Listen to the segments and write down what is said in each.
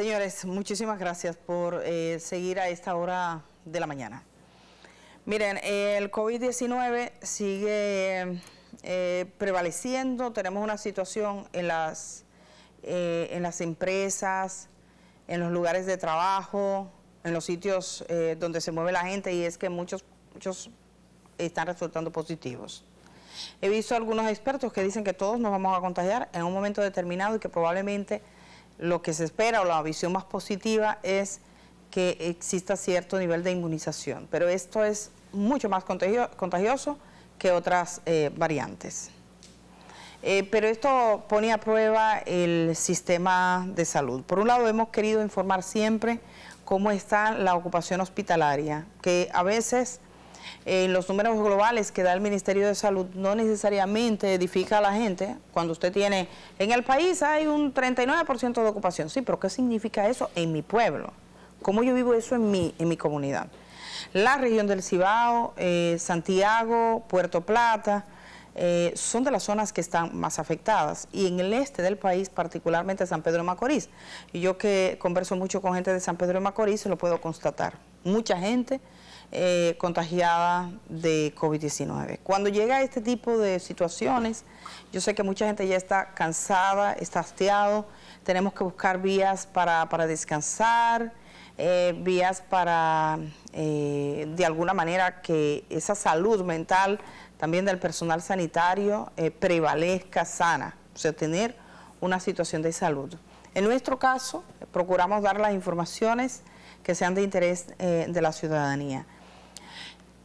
Señores, muchísimas gracias por eh, seguir a esta hora de la mañana. Miren, el COVID-19 sigue eh, prevaleciendo, tenemos una situación en las, eh, en las empresas, en los lugares de trabajo, en los sitios donde se mueve la gente y es que muchos, muchos están resultando positivos. He visto algunos expertos que dicen que todos nos vamos a contagiar en un momento determinado y que probablemente lo que se espera o la visión más positiva es que exista cierto nivel de inmunización, pero esto es mucho más contagioso que otras eh, variantes. Eh, pero esto pone a prueba el sistema de salud. Por un lado, hemos querido informar siempre cómo está la ocupación hospitalaria, que a veces en los números globales que da el Ministerio de Salud no necesariamente edifica a la gente. Cuando usted tiene, en el país hay un 39% de ocupación, sí, pero ¿qué significa eso en mi pueblo? ¿Cómo yo vivo eso en mi, en mi comunidad? La región del Cibao, eh, Santiago, Puerto Plata, eh, son de las zonas que están más afectadas y en el este del país, particularmente San Pedro de Macorís. Y yo que converso mucho con gente de San Pedro de Macorís, se lo puedo constatar. Mucha gente eh, contagiada de COVID-19. Cuando llega este tipo de situaciones, yo sé que mucha gente ya está cansada, está hastiado, tenemos que buscar vías para, descansar, eh, vías para, eh, de alguna manera, que esa salud mental también del personal sanitario prevalezca sana, o sea, tener una situación de salud. En nuestro caso, procuramos dar las informaciones que sean de interés de la ciudadanía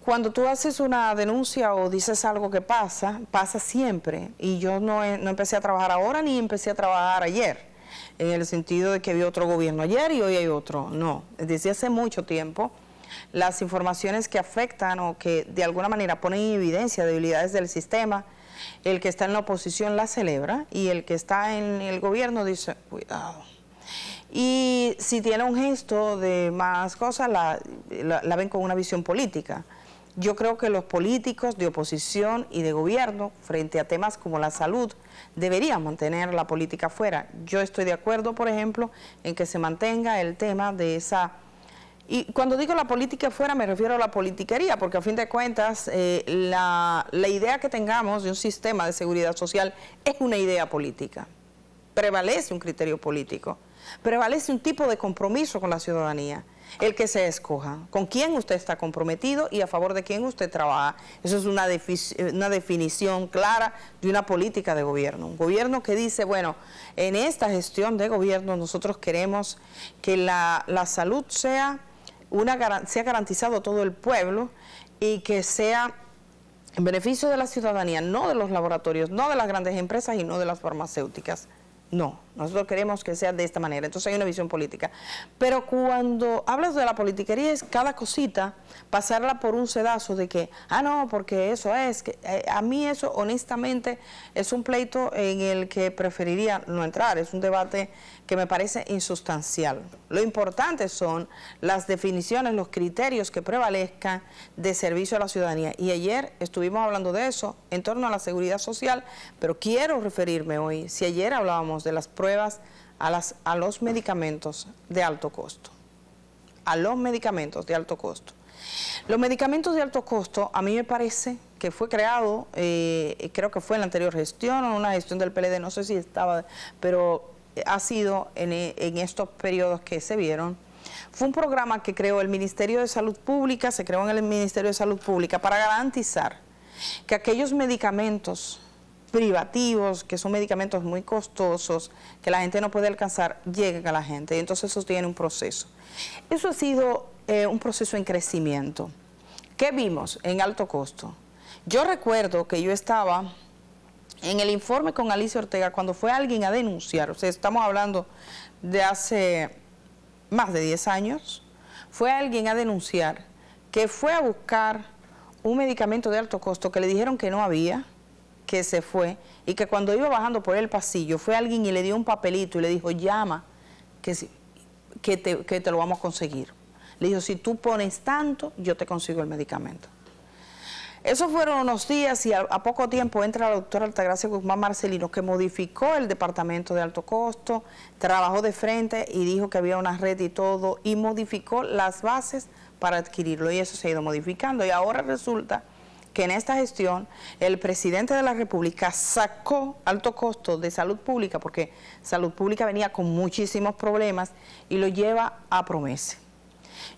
cuando tú haces una denuncia o dices algo que pasa, pasa siempre. Y yo no, empecé a trabajar ahora ni empecé a trabajar ayer en el sentido de que había otro gobierno ayer y hoy hay otro. No, desde hace mucho tiempo las informaciones que afectan o que de alguna manera ponen en evidencia debilidades del sistema, el que está en la oposición la celebra y el que está en el gobierno dice, cuidado. Y si tiene un gesto de más cosas, la, la ven con una visión política. Yo creo que los políticos de oposición y de gobierno, frente a temas como la salud, deberían mantener la política fuera. Yo estoy de acuerdo, por ejemplo, en que se mantenga el tema de esa... Y cuando digo la política fuera me refiero a la politiquería, porque a fin de cuentas eh, la idea que tengamos de un sistema de seguridad social es una idea política. Prevalece un criterio político, prevalece un tipo de compromiso con la ciudadanía el que se escoja, con quién usted está comprometido y a favor de quién usted trabaja. Eso es eh, una, definición clara de una política de gobierno. Un gobierno que dice, bueno, en esta gestión de gobierno nosotros queremos que la, salud sea, una, a todo el pueblo y que sea en beneficio de la ciudadanía, no de los laboratorios, no de las grandes empresas y no de las farmacéuticas. No, nosotros queremos que sea de esta manera. Entonces hay una visión política. Pero cuando hablas de la politiquería es cada cosita pasarla por un sedazo de que, ah, no, porque eso es. Que, eh, a mí eso, honestamente, es un pleito en el que preferiría no entrar. Es un debate que me parece insustancial. Lo importante son las definiciones, los criterios que prevalezcan de servicio a la ciudadanía. Y ayer estuvimos hablando de eso en torno a la seguridad social, pero quiero referirme hoy, si ayer hablábamos de las pruebas a, los medicamentos de alto costo. A los medicamentos de alto costo. Los medicamentos de alto costo, a mí me parece que fue creado, eh, creo que fue en la anterior gestión, o en una gestión del PLD, no sé si estaba, pero ha sido en, en estos periodos que se vieron, fue un programa que creó el Ministerio de Salud Pública, se creó en el Ministerio de Salud Pública para garantizar que aquellos medicamentos privativos, que son medicamentos muy costosos, que la gente no puede alcanzar, lleguen a la gente. Y entonces eso tiene un proceso. Eso ha sido eh, un proceso en crecimiento. ¿Qué vimos en alto costo? Yo recuerdo que yo estaba en el informe con Alicia Ortega cuando fue alguien a denunciar, o sea, estamos hablando de hace más de 10 años, fue alguien a denunciar que fue a buscar un medicamento de alto costo que le dijeron que no había, que se fue y que cuando iba bajando por el pasillo fue alguien y le dio un papelito y le dijo, llama, que, que, te, que te lo vamos a conseguir. Le dijo, si tú pones tanto, yo te consigo el medicamento. Esos fueron unos días y a, a, poco tiempo entra la doctora Altagracia Guzmán Marcelino, que modificó el departamento de alto costo, trabajó de frente y dijo que había una red y todo, y modificó las bases para adquirirlo. Y eso se ha ido modificando. Y ahora resulta que en esta gestión el presidente de la República sacó alto costo de salud pública, porque salud pública venía con muchísimos problemas, y lo lleva a promesa.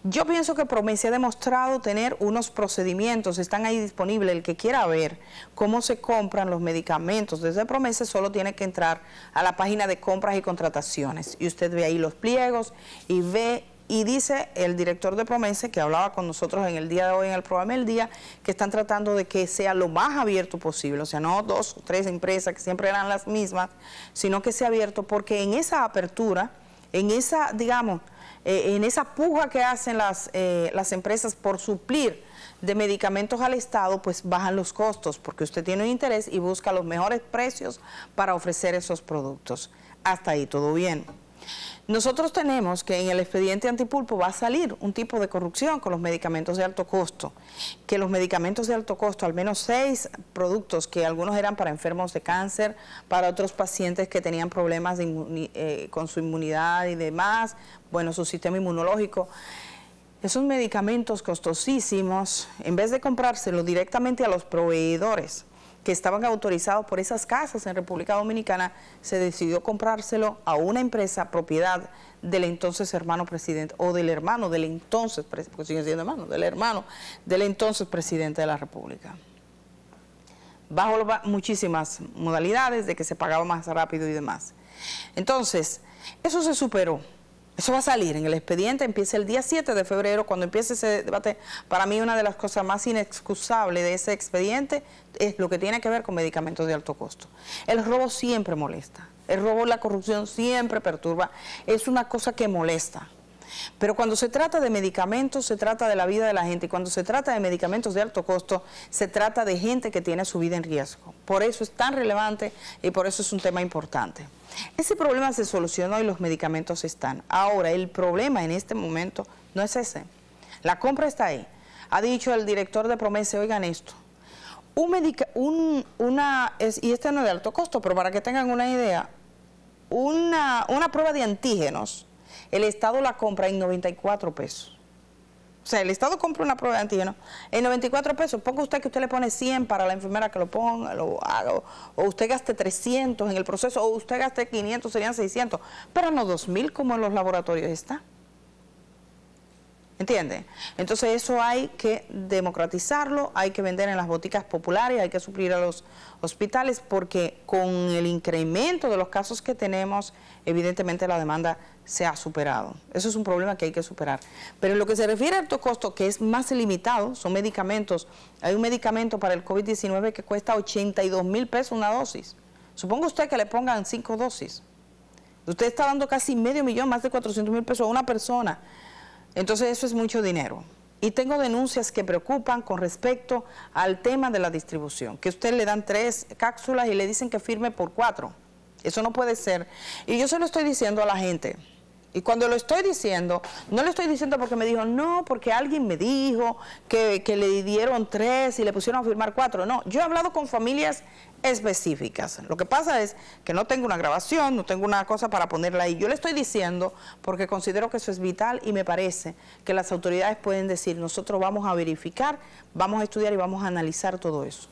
Yo pienso que Promesa ha demostrado tener unos procedimientos, están ahí disponibles. El que quiera ver cómo se compran los medicamentos desde Promesa solo tiene que entrar a la página de compras y contrataciones. Y usted ve ahí los pliegos y ve y dice el director de Promese, que hablaba con nosotros en el día de hoy en el programa El Día, que están tratando de que sea lo más abierto posible, o sea, no dos o tres empresas que siempre eran las mismas, sino que sea abierto, porque en esa apertura, en esa, digamos, eh, en esa puja que hacen las, eh, las empresas por suplir de medicamentos al Estado, pues bajan los costos, porque usted tiene un interés y busca los mejores precios para ofrecer esos productos. Hasta ahí, todo bien. Nosotros tenemos que en el expediente antipulpo va a salir un tipo de corrupción con los medicamentos de alto costo, que los medicamentos de alto costo, al menos seis productos que algunos eran para enfermos de cáncer, para otros pacientes que tenían problemas eh, con su inmunidad y demás, bueno, su sistema inmunológico, esos medicamentos costosísimos, en vez de comprárselo directamente a los proveedores, que estaban autorizados por esas casas en República Dominicana, se decidió comprárselo a una empresa propiedad del entonces hermano presidente, o del hermano del entonces, del hermano del entonces presidente de la República. Bajo muchísimas modalidades de que se pagaba más rápido y demás. Entonces, eso se superó. Eso va a salir en el expediente, empieza el día 7 de febrero, cuando empiece ese debate. Para mí una de las cosas más inexcusables de ese expediente es lo que tiene que ver con medicamentos de alto costo. El robo siempre molesta, el robo, la corrupción siempre perturba, es una cosa que molesta. Pero cuando se trata de medicamentos, se trata de la vida de la gente. Y cuando se trata de medicamentos de alto costo, se trata de gente que tiene su vida en riesgo. Por eso es tan relevante y por eso es un tema importante. Ese problema se solucionó y los medicamentos están. Ahora, el problema en este momento no es ese. La compra está ahí. Ha dicho el director de Promese, oigan esto, un, una, y este no es de alto costo, pero para que tengan una idea, una prueba de antígenos el Estado la compra en 94 pesos. O sea, el Estado compra una prueba de antígeno en 94 pesos. Ponga usted que usted le pone 100 para la enfermera que lo ponga, lo haga, o, o usted gaste 300 en el proceso, o usted gaste 500, serían 600, pero no 2.000 como en los laboratorios está. ...entiende... Entonces eso hay que democratizarlo, hay que vender en las boticas populares, hay que suplir a los hospitales, porque con el incremento de los casos que tenemos, evidentemente la demanda se ha superado. Eso es un problema que hay que superar. Pero en lo que se refiere a alto costo, que es más limitado, son medicamentos. Hay un medicamento para el COVID-19 que cuesta 82 mil pesos una dosis. Supongo usted que le pongan cinco dosis. Usted está dando casi medio millón, más de 400 mil pesos a una persona entonces eso es mucho dinero. Y tengo denuncias que preocupan con respecto al tema de la distribución, que usted le dan tres cápsulas y le dicen que firme por cuatro. Eso no puede ser. Y yo se lo estoy diciendo a la gente. Y cuando lo estoy diciendo, no lo estoy diciendo porque me dijo, no, porque alguien me dijo que, le dieron tres y le pusieron a firmar cuatro. No, yo he hablado con familias específicas. Lo que pasa es que no tengo una grabación, no tengo una cosa para ponerla ahí. Yo le estoy diciendo porque considero que eso es vital y me parece que las autoridades pueden decir, nosotros vamos a verificar, vamos a estudiar y vamos a analizar todo eso.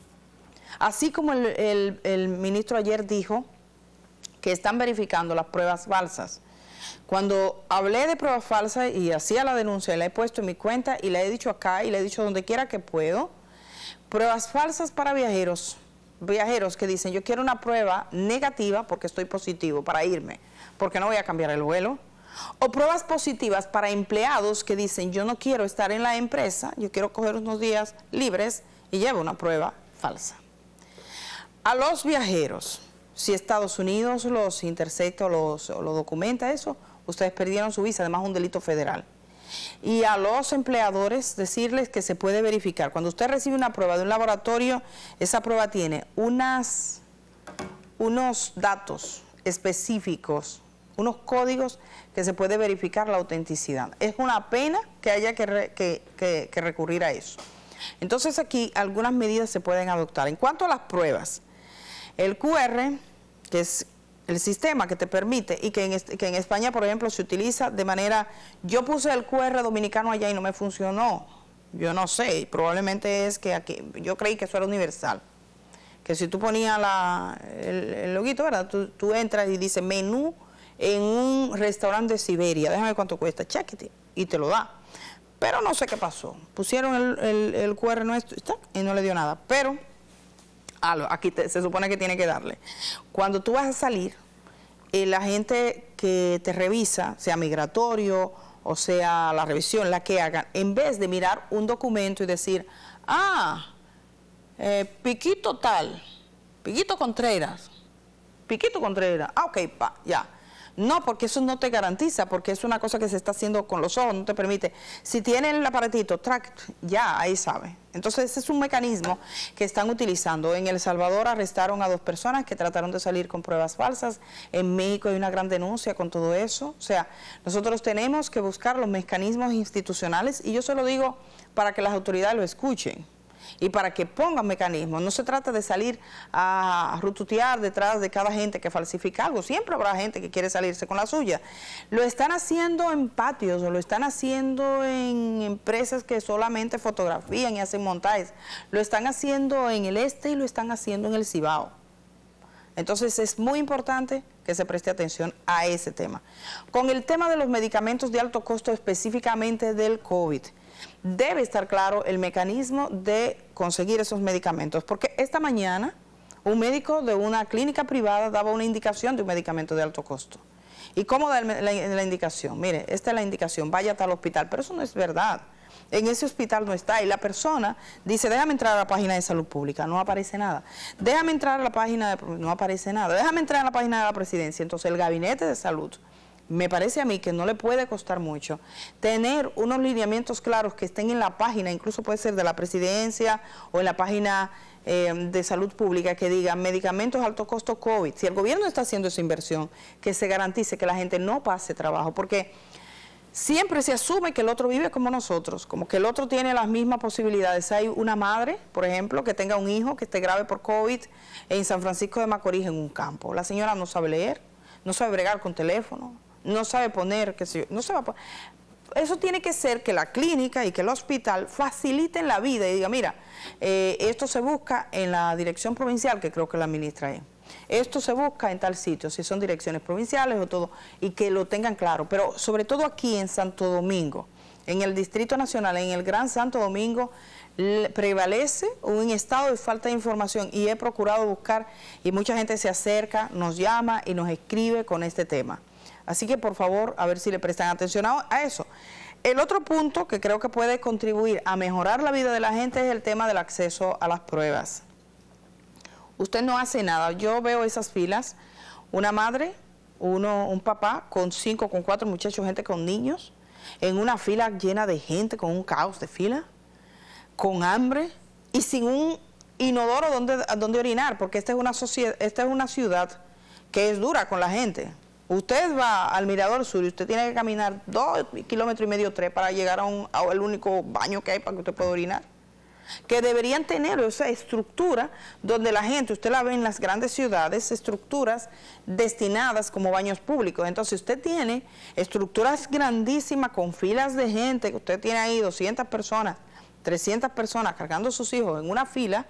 Así como el, el ministro ayer dijo que están verificando las pruebas falsas. Cuando hablé de pruebas falsas y hacía la denuncia, la he puesto en mi cuenta y la he dicho acá y la he dicho donde quiera que puedo, pruebas falsas para viajeros, viajeros que dicen yo quiero una prueba negativa porque estoy positivo para irme, porque no voy a cambiar el vuelo, o pruebas positivas para empleados que dicen yo no quiero estar en la empresa, yo quiero coger unos días libres y llevo una prueba falsa. A los viajeros, si Estados Unidos los intercepta o los, documenta eso, ustedes perdieron su visa, además un delito federal. Y a los empleadores decirles que se puede verificar. Cuando usted recibe una prueba de un laboratorio, esa prueba tiene unas, unos datos específicos, unos códigos que se puede verificar la autenticidad. Es una pena que haya que recurrir a eso. Entonces aquí algunas medidas se pueden adoptar. En cuanto a las pruebas, el QR, que es el sistema que te permite y que en, España, por ejemplo, se utiliza de manera... Yo puse el QR dominicano allá y no me funcionó. Yo no sé, probablemente es que aquí... Yo creí que eso era universal. Que si tú ponías el, loguito, ¿verdad? Tú, entras y dices menú en un restaurante de Siberia. Déjame cuánto cuesta. Chequete. Y te lo da. Pero no sé qué pasó. Pusieron el, el, el QR nuestro y no le dio nada. Pero aquí se supone que tiene que darle. Cuando tú vas a salir, eh, la gente que te revisa, sea migratorio o sea la revisión, la que hagan, en vez de mirar un documento y decir, ah, eh, Piquito tal, Piquito Contreras, Piquito Contreras, ah, ok, pa, ya no, porque eso no te garantiza, porque es una cosa que se está haciendo con los ojos, no te permite. Si tienen el aparatito, track, ya, ahí sabe. Entonces ese es un mecanismo que están utilizando. En El Salvador arrestaron a dos personas que trataron de salir con pruebas falsas. En México hay una gran denuncia con todo eso. O sea, nosotros tenemos que buscar los mecanismos institucionales y yo se lo digo para que las autoridades lo escuchen y para que pongan mecanismos. No se trata de salir a rututear detrás de cada gente que falsifica algo. Siempre habrá gente que quiere salirse con la suya. Lo están haciendo en patios o lo están haciendo en empresas que solamente fotografían y hacen montajes. Lo están haciendo en el este y lo están haciendo en el Cibao. Entonces es muy importante que se preste atención a ese tema. Con el tema de los medicamentos de alto costo, específicamente del COVID, debe estar claro el mecanismo de conseguir esos medicamentos, porque esta mañana un médico de una clínica privada daba una indicación de un medicamento de alto costo. ¿Y cómo da la, indicación? Mire, esta es la indicación, vaya al hospital, pero eso no es verdad. En ese hospital no está y la persona dice, déjame entrar a la página de salud pública, no aparece nada. Déjame entrar a la página de... no aparece nada. Déjame entrar a la página de la presidencia. Entonces el gabinete de salud me parece a mí que no le puede costar mucho tener unos lineamientos claros que estén en la página, incluso puede ser de la presidencia o en la página eh, de salud pública que diga medicamentos alto costo COVID. Si el gobierno está haciendo esa inversión, que se garantice que la gente no pase trabajo, porque siempre se asume que el otro vive como nosotros, como que el otro tiene las mismas posibilidades. Hay una madre, por ejemplo, que tenga un hijo que esté grave por COVID en San Francisco de Macorís en un campo. La señora no sabe leer, no sabe bregar con teléfono, no sabe poner, que sé yo, no se va a poner. Eso tiene que ser que la clínica y que el hospital faciliten la vida y diga, mira, eh, esto se busca en la dirección provincial, que creo que la ministra es. Esto se busca en tal sitio, si son direcciones provinciales o todo, y que lo tengan claro. Pero sobre todo aquí en Santo Domingo, en el Distrito Nacional, en el Gran Santo Domingo, prevalece un estado de falta de información y he procurado buscar y mucha gente se acerca, nos llama y nos escribe con este tema. Así que por favor, a ver si le prestan atención a, eso. El otro punto que creo que puede contribuir a mejorar la vida de la gente es el tema del acceso a las pruebas. Usted no hace nada. Yo veo esas filas, una madre, uno, un papá con cinco, con cuatro muchachos, gente con niños, en una fila llena de gente, con un caos de fila, con hambre y sin un inodoro donde, donde orinar, porque esta es una sociedad, esta es una ciudad que es dura con la gente. Usted va al Mirador Sur y usted tiene que caminar dos kilómetros y medio, tres, para llegar a un, al único baño que hay para que usted pueda orinar. Que deberían tener esa estructura donde la gente, usted la ve en las grandes ciudades, estructuras destinadas como baños públicos. Entonces usted tiene estructuras grandísimas con filas de gente, que usted tiene ahí 200 personas, 300 personas cargando sus hijos en una fila.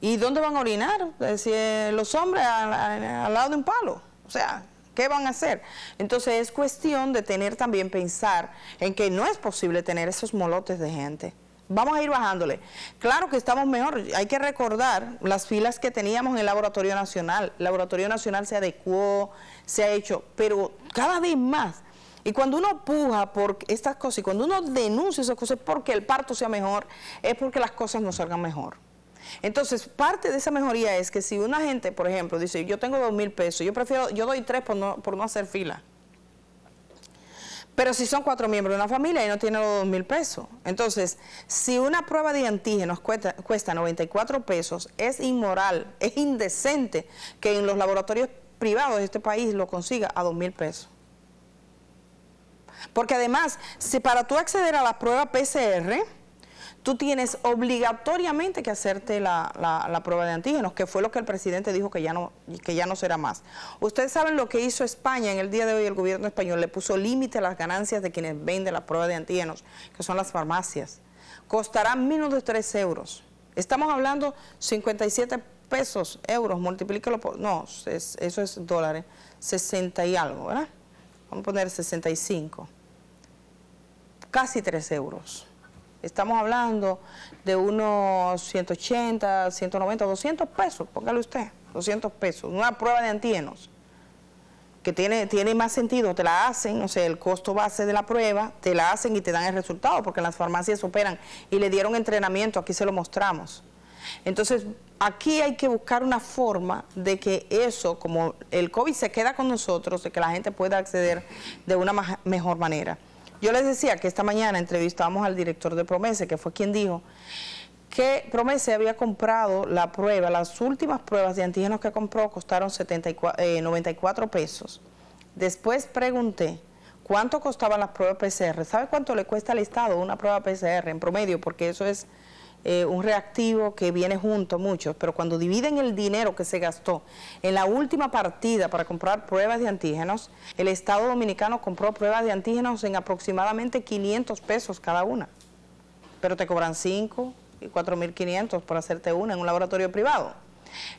¿Y dónde van a orinar? los hombres al, al lado de un palo. O sea, ¿Qué van a hacer? Entonces es cuestión de tener también pensar en que no es posible tener esos molotes de gente. Vamos a ir bajándole. Claro que estamos mejor. Hay que recordar las filas que teníamos en el Laboratorio Nacional. El Laboratorio Nacional se adecuó, se ha hecho, pero cada vez más. Y cuando uno puja por estas cosas y cuando uno denuncia esas cosas porque el parto sea mejor, es porque las cosas no salgan mejor. Entonces, parte de esa mejoría es que si una gente, por ejemplo, dice, yo tengo dos mil pesos, yo prefiero, yo doy tres por no, por no hacer fila. Pero si son cuatro miembros de una familia y no tienen los dos mil pesos. Entonces, si una prueba de antígenos cuesta, cuesta 94 pesos, es inmoral, es indecente que en los laboratorios privados de este país lo consiga a dos mil pesos. Porque además, si para tú acceder a la prueba PCR, tú tienes obligatoriamente que hacerte la, prueba de antígenos, que fue lo que el presidente dijo que ya, no, que ya no será más. Ustedes saben lo que hizo España en el día de hoy, el gobierno español le puso límite a las ganancias de quienes venden la prueba de antígenos, que son las farmacias. Costará menos de 3 euros. Estamos hablando 57 pesos, euros, multiplíquelo por... No, eso es dólares, 60 y algo, ¿verdad? Vamos a poner 65. Casi 3 euros. Estamos hablando de unos 180, 190, 200 pesos, póngale usted, 200 pesos. Una prueba de antígenos que tiene, tiene más sentido, te la hacen, o sea, el costo base de la prueba, te la hacen y te dan el resultado, porque las farmacias operan y le dieron entrenamiento, aquí se lo mostramos. Entonces, aquí hay que buscar una forma de que eso, como el COVID se queda con nosotros, de que la gente pueda acceder de una mejor manera. Yo les decía que esta mañana entrevistamos al director de Promese, que fue quien dijo que Promese había comprado la prueba, las últimas pruebas de antígenos que compró costaron 74, 94 eh, pesos. Después pregunté cuánto costaban las pruebas PCR. ¿Sabe cuánto le cuesta al Estado una prueba PCR en promedio? Porque eso es eh, un reactivo que viene junto muchos, pero cuando dividen el dinero que se gastó en la última partida para comprar pruebas de antígenos, el Estado Dominicano compró pruebas de antígenos en aproximadamente 500 pesos cada una, pero te cobran 5 y mil 4.500 por hacerte una en un laboratorio privado.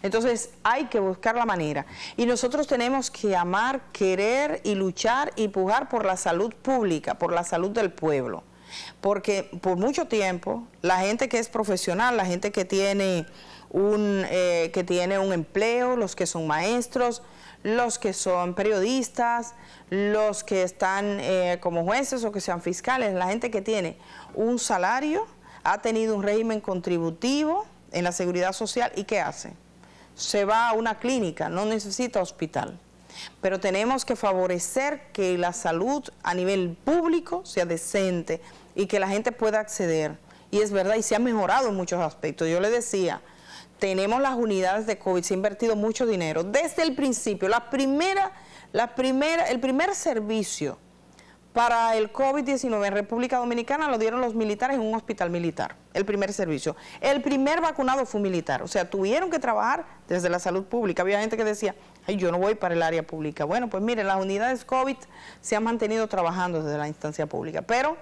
Entonces hay que buscar la manera y nosotros tenemos que amar, querer y luchar y pujar por la salud pública, por la salud del pueblo. Porque por mucho tiempo la gente que es profesional, la gente que tiene un, eh, que tiene un empleo, los que son maestros, los que son periodistas, los que están eh, como jueces o que sean fiscales, la gente que tiene un salario, ha tenido un régimen contributivo en la seguridad social y ¿qué hace? Se va a una clínica, no necesita hospital pero tenemos que favorecer que la salud a nivel público sea decente y que la gente pueda acceder. Y es verdad, y se ha mejorado en muchos aspectos. Yo le decía, tenemos las unidades de COVID, se ha invertido mucho dinero. Desde el principio, la primera, la primera, el primer servicio para el COVID-19 en República Dominicana lo dieron los militares en un hospital militar, el primer servicio. El primer vacunado fue militar, o sea, tuvieron que trabajar desde la salud pública. Había gente que decía, ay, yo no voy para el área pública. Bueno, pues miren, las unidades COVID se han mantenido trabajando desde la instancia pública, pero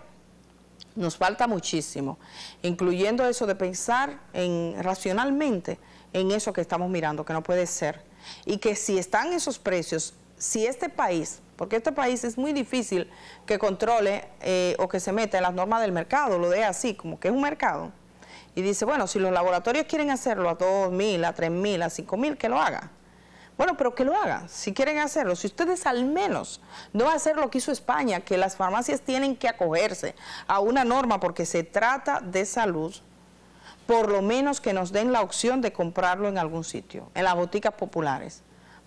nos falta muchísimo, incluyendo eso de pensar en racionalmente en eso que estamos mirando, que no puede ser. Y que si están esos precios si este país, porque este país es muy difícil que controle eh, o que se meta en las normas del mercado, lo de así, como que es un mercado, y dice, bueno, si los laboratorios quieren hacerlo a 2.000, a 3.000, a 5.000, que lo haga. Bueno, pero que lo haga, si quieren hacerlo. Si ustedes al menos no van a hacer lo que hizo España, que las farmacias tienen que acogerse a una norma porque se trata de salud, por lo menos que nos den la opción de comprarlo en algún sitio, en las boticas populares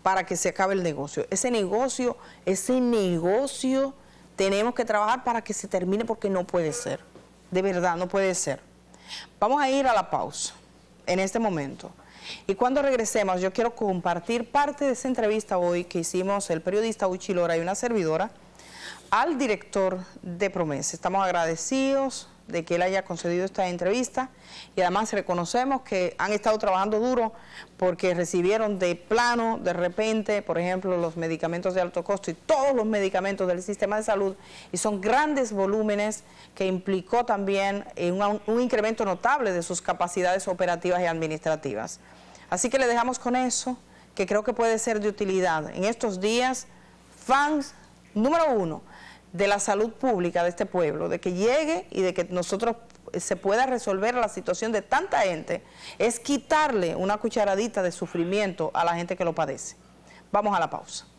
para que se acabe el negocio. Ese negocio, ese negocio tenemos que trabajar para que se termine porque no puede ser. De verdad, no puede ser. Vamos a ir a la pausa en este momento. Y cuando regresemos, yo quiero compartir parte de esa entrevista hoy que hicimos el periodista Uchilora y una servidora al director de Promesa. Estamos agradecidos de que él haya concedido esta entrevista y además reconocemos que han estado trabajando duro porque recibieron de plano, de repente, por ejemplo, los medicamentos de alto costo y todos los medicamentos del sistema de salud y son grandes volúmenes que implicó también eh, un, un incremento notable de sus capacidades operativas y administrativas. Así que le dejamos con eso, que creo que puede ser de utilidad. En estos días, fans número uno de la salud pública de este pueblo, de que llegue y de que nosotros eh, se pueda resolver la situación de tanta gente, es quitarle una cucharadita de sufrimiento a la gente que lo padece. Vamos a la pausa.